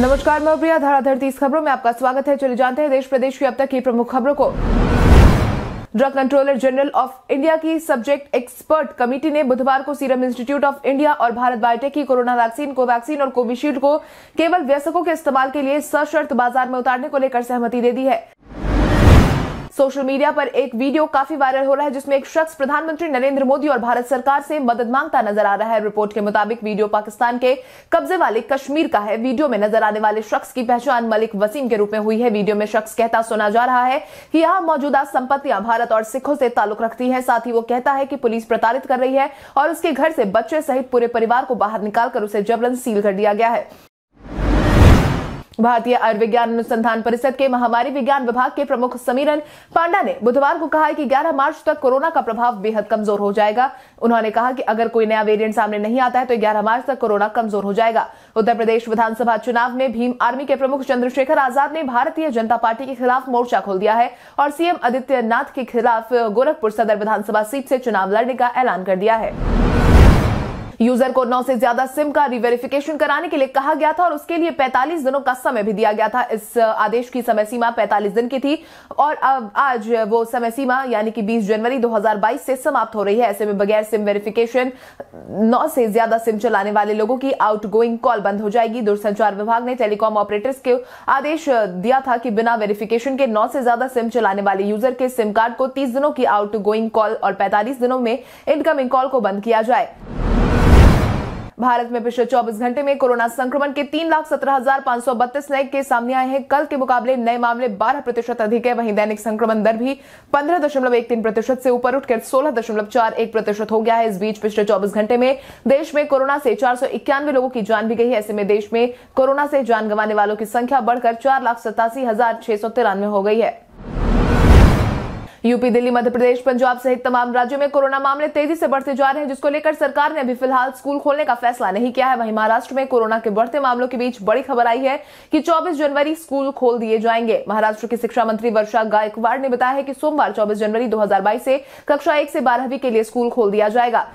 नमस्कार मैं प्रिया धाराधर तीस खबरों में आपका स्वागत है चले जानते हैं देश प्रदेश की अब तक की प्रमुख खबरों को drug controller general of India की सब्जेक्ट एक्सपर्ट कमेटी ने बुधवार को सीरम इंस्टीट्यूट ऑफ इंडिया और भारत बायोटेक की कोरोना वैक्सीन कोवैक्सीन और कोविशील्ड को केवल व्यसकों के इस्तेमाल के लिए सशर्त बाजार में उतारने को लेकर सहमति दे दी है सोशल मीडिया पर एक वीडियो काफी वायरल हो रहा है जिसमें एक शख्स प्रधानमंत्री नरेंद्र मोदी और भारत सरकार से मदद मांगता नजर आ रहा है रिपोर्ट के मुताबिक वीडियो पाकिस्तान के कब्जे वाले कश्मीर का है वीडियो में नजर आने वाले शख्स की पहचान मलिक वसीम के रूप में हुई है वीडियो में शख्स कहता सुना जा रहा है कि यहां मौजूदा संपत्तियां भारत और सिखों से ताल्लुक रखती है साथ ही वो कहता है कि पुलिस प्रताड़ित कर रही है और उसके घर से बच्चे सहित पूरे परिवार को बाहर निकालकर उसे जबरन सील कर दिया गया है भारतीय आयुर्विज्ञान अनुसंधान परिषद के महामारी विज्ञान विभाग के प्रमुख समीरन पांडा ने बुधवार को कहा कि 11 मार्च तक कोरोना का प्रभाव बेहद कमजोर हो जाएगा उन्होंने कहा कि अगर कोई नया वेरिएंट सामने नहीं आता है तो 11 मार्च तक कोरोना कमजोर हो जाएगा उत्तर प्रदेश विधानसभा चुनाव में भीम आर्मी के प्रमुख चंद्रशेखर आजाद ने भारतीय जनता पार्टी के खिलाफ मोर्चा खोल दिया है और सीएम आदित्यनाथ के खिलाफ गोरखपुर सदर विधानसभा सीट से चुनाव लड़ने का ऐलान कर दिया है यूजर को नौ से ज्यादा सिम का रिवेरिफिकेशन कराने के लिए कहा गया था और उसके लिए 45 दिनों का समय भी दिया गया था इस आदेश की समय सीमा पैंतालीस दिन की थी और अब आज वो समय सीमा यानी कि 20 जनवरी 2022 से समाप्त हो रही है ऐसे में बगैर सिम वेरिफिकेशन नौ से ज्यादा सिम चलाने वाले लोगों की आउट कॉल बंद हो जाएगी दूरसंचार विभाग ने टेलीकॉम ऑपरेटर्स को आदेश दिया था कि बिना वेरिफिकेशन के नौ से ज्यादा सिम चलाने वाले यूजर के सिम कार्ड को तीस दिनों की आउट कॉल और पैंतालीस दिनों में इनकमिंग कॉल को बंद किया जाए भारत में पिछले 24 घंटे में कोरोना संक्रमण के तीन लाख सत्रह हजार पांच सौ बत्तीस नए केस सामने आए हैं कल के मुकाबले नए मामले 12 प्रतिशत अधिक है वहीं दैनिक संक्रमण दर भी पंद्रह दशमलव एक तीन प्रतिशत से ऊपर उठकर सोलह दशमलव चार एक प्रतिशत हो गया है इस बीच पिछले चौबीस घंटे में देश में कोरोना से चार सौ इक्यानवे लोगों की जान भी गई है ऐसे में देश में कोरोना से जान गंवाने वालों की संख्या बढ़कर चार लाख सतासी हजार छह सौ तिरानवे हो गई है यूपी दिल्ली मध्य प्रदेश पंजाब सहित तमाम राज्यों में कोरोना मामले तेजी से बढ़ते जा रहे हैं जिसको लेकर सरकार ने अभी फिलहाल स्कूल खोलने का फैसला नहीं किया है वहीं महाराष्ट्र में कोरोना के बढ़ते मामलों के बीच बड़ी खबर आई है कि चौबीस जनवरी स्कूल खोल दिए जाएंगे महाराष्ट्र की शिक्षा मंत्री वर्षा गायकवाड़ ने बताया है कि सोमवार चौबीस जनवरी दो से कक्षा एक से बारहवीं के लिए स्कूल खोल दिया जाएगा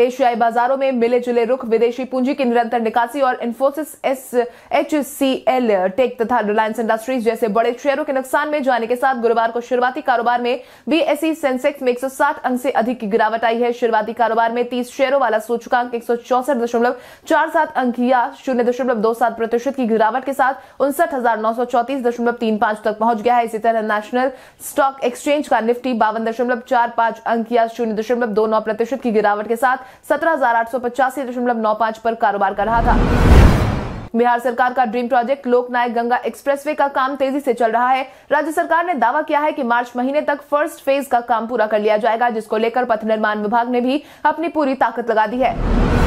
एशियाई बाजारों में मिले जुले रुख विदेशी पूंजी की निरंतर निकासी और इन्फोसिस एस एच सी एल टेक तथा रिलायंस इंडस्ट्रीज जैसे बड़े शेयरों के नुकसान में जाने के साथ गुरुवार को शुरुआती कारोबार में बीएसई सेंसेक्स में एक अंक से अधिक की गिरावट आई है शुरुआती कारोबार में तीस शेयरों वाला सूचकांक एक अंक या शून्य प्रतिशत की गिरावट के साथ उनसठ तक पहुंच गया है इसी तरह नेशनल स्टॉक एक्सचेंज का निफ्टी बावन अंक या शून्य प्रतिशत की गिरावट के साथ लाख सत्रह पर कारोबार कर रहा था बिहार सरकार का dream project Loknayak Ganga expressway का काम तेजी से चल रहा है राज्य सरकार ने दावा किया है कि मार्च महीने तक फर्स्ट फेज का काम पूरा कर लिया जाएगा जिसको लेकर पथ निर्माण विभाग ने भी अपनी पूरी ताकत लगा दी है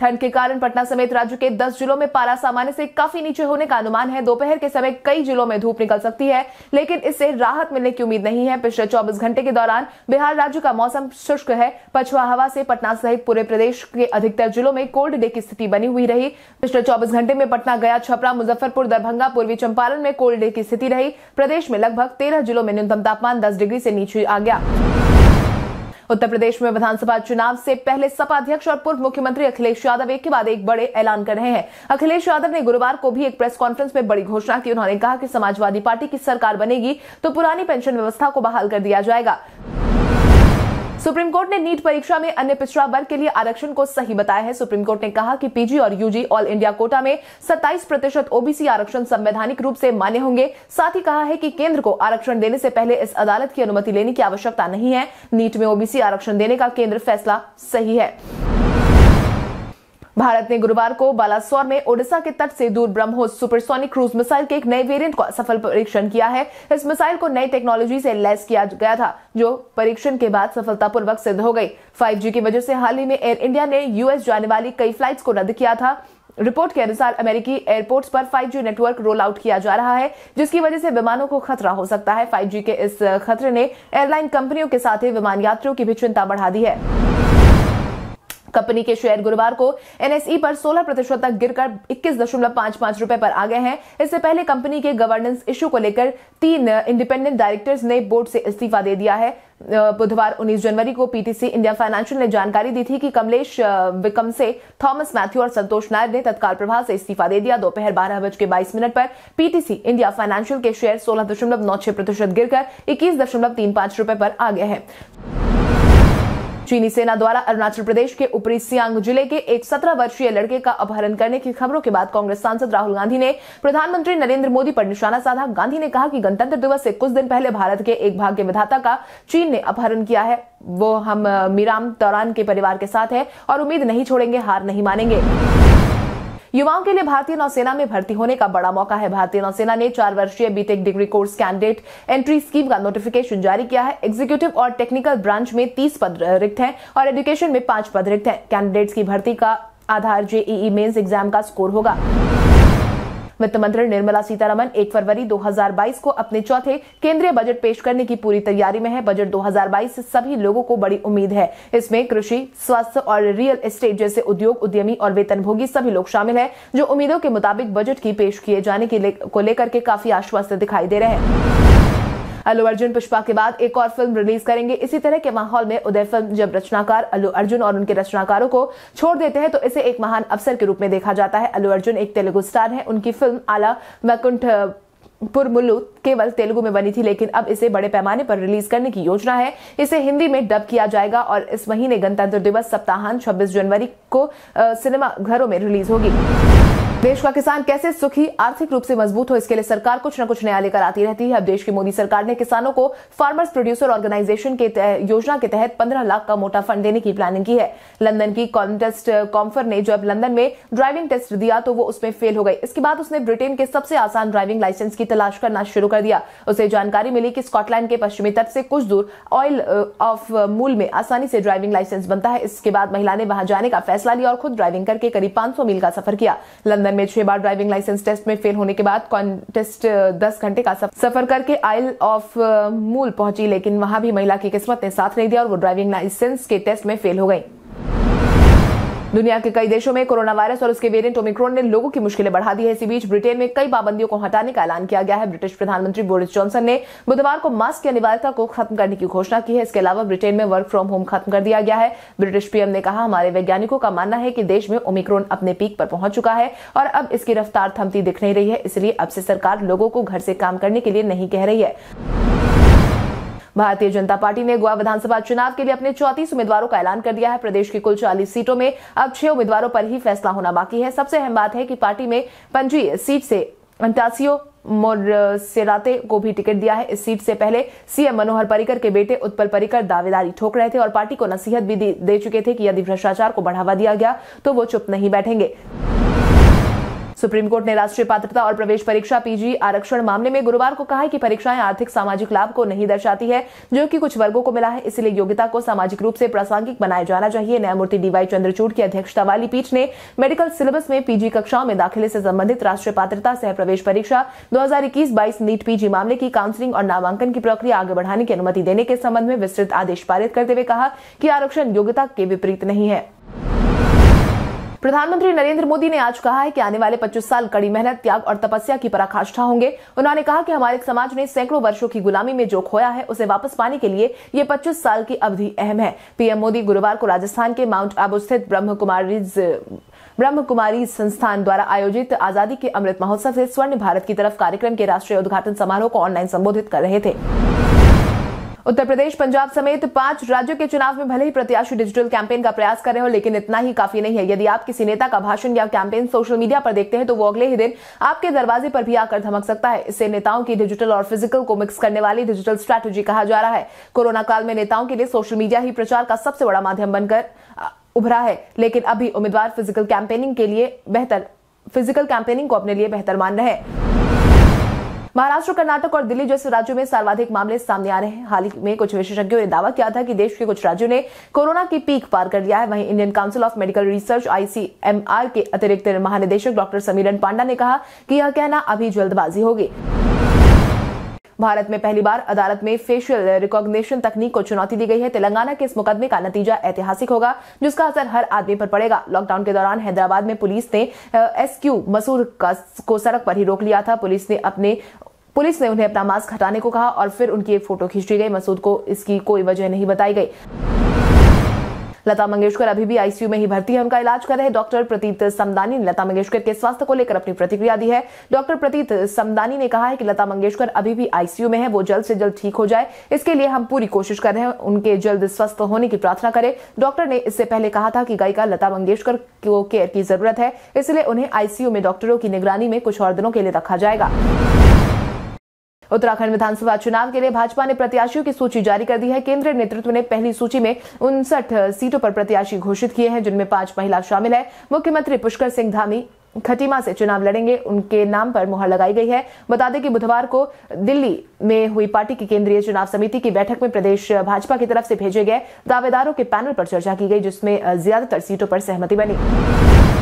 ठंड के कारण पटना समेत राज्य के 10 जिलों में पारा सामान्य से काफी नीचे होने का अनुमान है दोपहर के समय कई जिलों में धूप निकल सकती है लेकिन इससे राहत मिलने की उम्मीद नहीं है पिछले 24 घंटे के दौरान बिहार राज्य का मौसम शुष्क है पछुआ हवा से पटना सहित पूरे प्रदेश के अधिकतर जिलों में कोल्ड डे की स्थिति बनी हुई रही पिछले चौबीस घंटे में पटना गया छपरा मुजफ्फरपुर दरभंगा पूर्वी चंपारण में कोल्ड डे की स्थिति रही प्रदेश में लगभग तेरह जिलों में न्यूनतम तापमान दस डिग्री से नीचे आ गया उत्तर प्रदेश में विधानसभा चुनाव से पहले सपा अध्यक्ष और पूर्व मुख्यमंत्री अखिलेश यादव एक के बाद एक बड़े ऐलान कर रहे हैं अखिलेश यादव ने गुरुवार को भी एक प्रेस कॉन्फ्रेंस में बड़ी घोषणा की उन्होंने कहा कि समाजवादी पार्टी की सरकार बनेगी तो पुरानी पेंशन व्यवस्था को बहाल कर दिया जाएगा सुप्रीम कोर्ट ने नीट परीक्षा में अन्य पिछड़ा वर्ग के लिए आरक्षण को सही बताया है सुप्रीम कोर्ट ने कहा कि पीजी और यूजी ऑल इंडिया कोटा में 27 प्रतिशत ओबीसी आरक्षण संवैधानिक रूप से मान्य होंगे साथ ही कहा है कि केंद्र को आरक्षण देने से पहले इस अदालत की अनुमति लेने की आवश्यकता नहीं है नीट में ओबीसी आरक्षण देने का केंद्र फैसला सही है भारत ने गुरुवार को बालासोर में ओडिशा के तट से दूर ब्रह्मोस सुपरसोनिक क्रूज मिसाइल के एक नए वेरिएंट का सफल परीक्षण किया है इस मिसाइल को नई टेक्नोलॉजी से लैस किया गया था जो परीक्षण के बाद सफलतापूर्वक सिद्ध हो गई 5G की वजह से हाल ही में एयर इंडिया ने यूएस जाने वाली कई फ्लाइट्स को रद्द किया था रिपोर्ट के अनुसार अमेरिकी एयरपोर्ट्स पर 5G नेटवर्क रोल आउट किया जा रहा है जिसकी वजह से विमानों को खतरा हो सकता है 5G के इस खतरे ने एयरलाइन कंपनियों के साथ ही विमान यात्रियों की भी चिंता बढ़ा दी है कंपनी के शेयर गुरुवार को एनएसई पर 16 प्रतिशत तक गिरकर पांच रूपये पर आ गए हैं इससे पहले कंपनी के गवर्नेंस इश्यू को लेकर तीन इंडिपेंडेंट डायरेक्टर्स ने बोर्ड से इस्तीफा दे दिया है बुधवार 19 जनवरी को पीटीसी इंडिया फाइनेंशियल ने जानकारी दी थी कि कमलेश विकम से थॉमस मैथ्यू और संतोष नायर ने तत्काल प्रभाव से इस्तीफा दे दिया दोपहर बारह बज के बाईस मिनट पर पीटीसी इंडिया फाइनेंशियल के शेयर सोलह दशमलव नौ छह प्रतिशत गिरकर इक्कीस दशमलव तीन पांच रूपये पर आ गए हैं चीनी सेना द्वारा अरुणाचल प्रदेश के ऊपरी सियांग जिले के एक सत्रह वर्षीय लड़के का अपहरण करने की खबरों के बाद कांग्रेस सांसद राहुल गांधी ने प्रधानमंत्री नरेंद्र मोदी पर निशाना साधा गांधी ने कहा कि गणतंत्र दिवस से कुछ दिन पहले भारत के एक भाग्य विधाता का चीन ने अपहरण किया है वो हम मीराम तौरान के परिवार के साथ है और उम्मीद नहीं छोड़ेंगे हार नहीं मानेंगे युवाओं के लिए भारतीय नौसेना में भर्ती होने का बड़ा मौका है भारतीय नौसेना ने चार वर्षीय B Tech degree course candidate entry scheme का नोटिफिकेशन जारी किया है एग्जीक्यूटिव और टेक्निकल ब्रांच में तीस पद रिक्त हैं और एजुकेशन में पांच पद रिक्त हैं कैंडिडेट्स की भर्ती का आधार जेईई मेन्स एग्जाम का स्कोर होगा वित्त मंत्री निर्मला सीतारमन 1 फरवरी 2022 को अपने चौथे केंद्रीय बजट पेश करने की पूरी तैयारी में है बजट 2022 से सभी लोगों को बड़ी उम्मीद है इसमें कृषि स्वास्थ्य और रियल एस्टेट जैसे उद्योग उद्यमी और वेतनभोगी सभी लोग शामिल है जो उम्मीदों के मुताबिक बजट की पेश किए जाने के ले, को लेकर के काफी आश्वस्त दिखाई दे रहे हैं अल्लू अर्जुन पुष्पा के बाद एक और फिल्म रिलीज करेंगे इसी तरह के माहौल में उदय फिल्म जब रचनाकार अल्लू अर्जुन और उनके रचनाकारों को छोड़ देते हैं तो इसे एक महान अवसर के रूप में देखा जाता है अल्लू अर्जुन एक तेलुगु स्टार है उनकी फिल्म आला वैकुंठ पुरमुल्लू केवल तेलुगु में बनी थी लेकिन अब इसे बड़े पैमाने पर रिलीज करने की योजना है इसे हिंदी में डब किया जाएगा और इस महीने गणतंत्र दिवस सप्ताहांत 26 जनवरी को सिनेमा घरों में रिलीज होगी देश का किसान कैसे सुखी आर्थिक रूप से मजबूत हो इसके लिए सरकार कुछ न कुछ नया लेकर आती रहती है अब देश की मोदी सरकार ने किसानों को फार्मर्स प्रोड्यूसर ऑर्गेनाइजेशन के योजना के तहत 15 लाख का मोटा फंड देने की प्लानिंग की है लंदन की कॉन्टेस्ट कॉम्फर ने जब लंदन में ड्राइविंग टेस्ट दिया तो वो उसमें फेल हो गई इसके बाद उसने ब्रिटेन के सबसे आसान ड्राइविंग लाइसेंस की तलाश करना शुरू कर दिया उसे जानकारी मिली कि स्कॉटलैंड के पश्चिमी तट से कुछ दूर ऑयल ऑफ मूल में आसानी से ड्राइविंग लाइसेंस बनता है इसके बाद महिला ने वहां जाने का फैसला लिया और खुद ड्राइविंग करके करीब पांच मील का सफर किया लंदन लंदन में छह बार ड्राइविंग लाइसेंस टेस्ट में फेल होने के बाद कॉन्टेस्ट दस घंटे का सफर करके आइल ऑफ मूल पहुंची लेकिन वहां भी महिला की किस्मत ने साथ नहीं दिया और वो ड्राइविंग लाइसेंस के टेस्ट में फेल हो गई दुनिया के कई देशों में कोरोना वायरस और उसके वेरिएंट ओमिक्रोन ने लोगों की मुश्किलें बढ़ा दी है इसी बीच ब्रिटेन में कई पाबंदियों को हटाने का ऐलान किया गया है ब्रिटिश प्रधानमंत्री बोरिस जॉनसन ने बुधवार को मास्क की अनिवार्यता को खत्म करने की घोषणा की है इसके अलावा ब्रिटेन में वर्क फ्रॉम होम खत्म कर दिया गया है ब्रिटिश पीएम ने कहा हमारे वैज्ञानिकों का मानना है कि देश में ओमिक्रोन अपने पीक पर पहुंच चुका है और अब इसकी रफ्तार थमती दिख नहीं रही है इसलिए अब से सरकार लोगों को घर से काम करने के लिए नहीं कह रही है भारतीय जनता पार्टी ने गोवा विधानसभा चुनाव के लिए अपने चौतीस उम्मीदवारों का ऐलान कर दिया है प्रदेश की कुल चालीस सीटों में अब छह उम्मीदवारों पर ही फैसला होना बाकी है सबसे अहम बात है कि पार्टी में पंजी सीट से अंतासियो मोरसेराते को भी टिकट दिया है इस सीट से पहले सीएम मनोहर पर्रिकर के बेटे उत्पल पर्रिकर दावेदारी ठोक रहे थे और पार्टी को नसीहत भी दे चुके थे कि यदि भ्रष्टाचार को बढ़ावा दिया गया तो वो चुप नहीं बैठेंगे सुप्रीम कोर्ट ने राष्ट्रीय पात्रता और प्रवेश परीक्षा पीजी आरक्षण मामले में गुरुवार को कहा है कि परीक्षाएं आर्थिक सामाजिक लाभ को नहीं दर्शाती है जो कि कुछ वर्गो को मिला है इसलिए योग्यता को सामाजिक रूप से प्रासंगिक बनाया जाना चाहिए न्यायमूर्ति डीवाई चंद्रचूड़ की अध्यक्षता वाली पीठ ने मेडिकल सिलेबस में पीजी कक्षाओं में दाखिले से संबंधित राष्ट्रीय पात्रता सह प्रवेश परीक्षा दो हजार नीट पीजी मामले की काउंसलिंग और नामांकन की प्रक्रिया आगे बढ़ाने की अनुमति देने के संबंध में विस्तृत आदेश पारित करते हुए कहा कि आरक्षण योग्यता के विपरीत नहीं है प्रधानमंत्री नरेंद्र मोदी ने आज कहा है कि आने वाले 25 साल कड़ी मेहनत त्याग और तपस्या की पराकाष्ठा होंगे उन्होंने कहा कि हमारे समाज ने सैकड़ों वर्षों की गुलामी में जो खोया है उसे वापस पाने के लिए ये 25 साल की अवधि अहम है पीएम मोदी गुरुवार को राजस्थान के माउंट आबू स्थित ब्रह्म कुमारी संस्थान द्वारा आयोजित आजादी के अमृत महोत्सव से स्वर्ण भारत की तरफ कार्यक्रम के राष्ट्रीय उद्घाटन समारोह को ऑनलाइन संबोधित कर रहे थे उत्तर प्रदेश पंजाब समेत पांच राज्यों के चुनाव में भले ही प्रत्याशी डिजिटल कैंपेन का प्रयास कर रहे हो लेकिन इतना ही काफी नहीं है यदि आप किसी नेता का भाषण या कैंपेन सोशल मीडिया पर देखते हैं तो वो अगले ही दिन आपके दरवाजे पर भी आकर धमक सकता है इससे नेताओं की डिजिटल और फिजिकल को मिक्स करने वाली डिजिटल स्ट्रैटेजी कहा जा रहा है कोरोना काल में नेताओं के लिए सोशल मीडिया ही प्रचार का सबसे बड़ा माध्यम बनकर उभरा है लेकिन अभी उम्मीदवार फिजिकल कैंपेनिंग के लिए बेहतर फिजिकल कैंपेनिंग को अपने लिए बेहतर मान रहे हैं महाराष्ट्र कर्नाटक और दिल्ली जैसे राज्यों में सर्वाधिक मामले सामने आ रहे हैं हाल ही में कुछ विशेषज्ञों ने दावा किया था कि देश के कुछ राज्यों ने कोरोना की पीक पार कर लिया है वहीं Indian Council of Medical Research ICMR के अतिरिक्त महानिदेशक डॉक्टर समीरन पांडा ने कहा कि यह कहना अभी जल्दबाजी होगी भारत में पहली बार अदालत में फेशियल रिकॉग्निशन तकनीक को चुनौती दी गई है तेलंगाना के इस मुकदमे का नतीजा ऐतिहासिक होगा जिसका असर हर आदमी पर पड़ेगा लॉकडाउन के दौरान हैदराबाद में पुलिस ने एसक्यू मसूर को सड़क पर ही रोक लिया था पुलिस ने अपने पुलिस ने उन्हें अपना मास्क हटाने को कहा और फिर उनकी एक फोटो खींची गई मसूद को इसकी कोई वजह नहीं बताई गई लता मंगेशकर अभी भी आईसीयू में ही भर्ती है उनका इलाज कर रहे डॉक्टर प्रतीत समदानी ने लता मंगेशकर के स्वास्थ्य को लेकर अपनी प्रतिक्रिया दी है डॉक्टर प्रतीत समदानी ने कहा है कि लता मंगेशकर अभी भी आईसीयू में है वो जल्द से जल्द ठीक हो जाए इसके लिए हम पूरी कोशिश कर रहे हैं उनके जल्द स्वस्थ होने की प्रार्थना करें डॉक्टर ने इससे पहले कहा था कि गायिका लता मंगेशकर को केयर की जरूरत है इसलिए उन्हें आईसीयू में डॉक्टरों की निगरानी में कुछ और दिनों के लिए रखा जाएगा उत्तराखंड विधानसभा चुनाव के लिए भाजपा ने प्रत्याशियों की सूची जारी कर दी है केंद्रीय नेतृत्व ने पहली सूची में उनसठ सीटों पर प्रत्याशी घोषित किए हैं जिनमें पांच महिला शामिल है मुख्यमंत्री पुष्कर सिंह धामी खटीमा से चुनाव लड़ेंगे उनके नाम पर मुहर लगाई गई है बता दें कि बुधवार को दिल्ली में हुई पार्टी की केंद्रीय चुनाव समिति की बैठक में प्रदेश भाजपा की तरफ से भेजे गए दावेदारों के पैनल पर चर्चा की गई जिसमें ज्यादातर सीटों पर सहमति बनी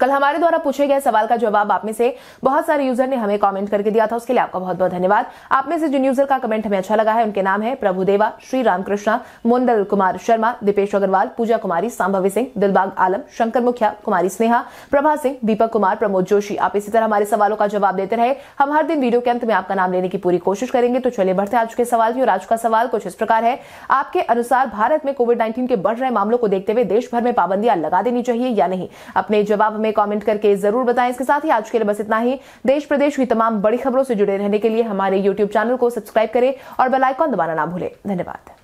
कल हमारे द्वारा पूछे गए सवाल का जवाब आप में से बहुत सारे यूजर ने हमें कमेंट करके दिया था उसके लिए आपका बहुत बहुत धन्यवाद आप में से जिन यूजर का कमेंट हमें अच्छा लगा है उनके नाम है प्रभुदेवा श्री रामकृष्णा मुंदल कुमार शर्मा दीपेश अग्रवाल पूजा कुमारी सांभवी सिंह दिलबाग आलम शंकर मुखिया कुमारी स्नेहा प्रभा सिंह दीपक कुमार प्रमोद जोशी आप इसी तरह हमारे सवालों का जवाब देते रहे हम हर दिन वीडियो के अंत में आपका नाम लेने की पूरी कोशिश करेंगे तो चलिए बढ़ते आज के सवाल की और आज का सवाल कुछ इस प्रकार है आपके अनुसार भारत में कोविड नाइन्टीन के बढ़ रहे मामलों को देखते हुए देश भर में पाबंदियां लगा देनी चाहिए या नहीं अपने जवाब हमें में कॉमेंट करके जरूर बताएं इसके साथ ही आज के लिए बस इतना ही देश प्रदेश की तमाम बड़ी खबरों से जुड़े रहने के लिए हमारे यूट्यूब चैनल को सब्सक्राइब करें और बेलाइकॉन दबाना ना भूलें धन्यवाद